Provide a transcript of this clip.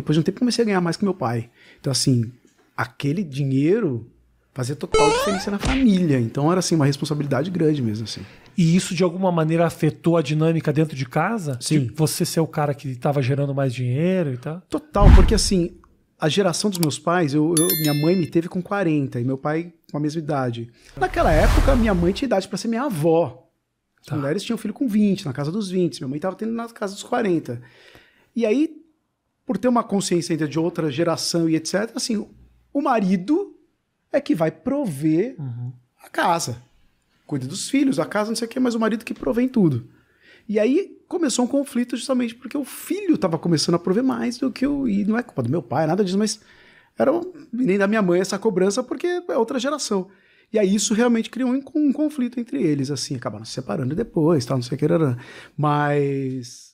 Depois de um tempo comecei a ganhar mais que meu pai. Então, assim, aquele dinheiro fazia total diferença na família. Então era assim uma responsabilidade grande mesmo assim. E isso de alguma maneira afetou a dinâmica dentro de casa? Sim. De você ser o cara que estava gerando mais dinheiro e tal? Total, porque assim, a geração dos meus pais, eu, eu, minha mãe me teve com 40 e meu pai com a mesma idade. Naquela época, minha mãe tinha idade para ser minha avó. As tá. mulheres tinham filho com 20, na casa dos 20. Minha mãe estava tendo na casa dos 40. E aí por ter uma consciência ainda de outra geração e etc., assim, o marido é que vai prover uhum. a casa. Cuida dos filhos, a casa, não sei o quê, mas o marido que provém tudo. E aí começou um conflito justamente porque o filho estava começando a prover mais do que o. E não é culpa do meu pai, nada disso, mas era nem da minha mãe essa cobrança, porque é outra geração. E aí isso realmente criou um, um conflito entre eles, assim, acabaram se separando depois, tal, não sei o que. Mas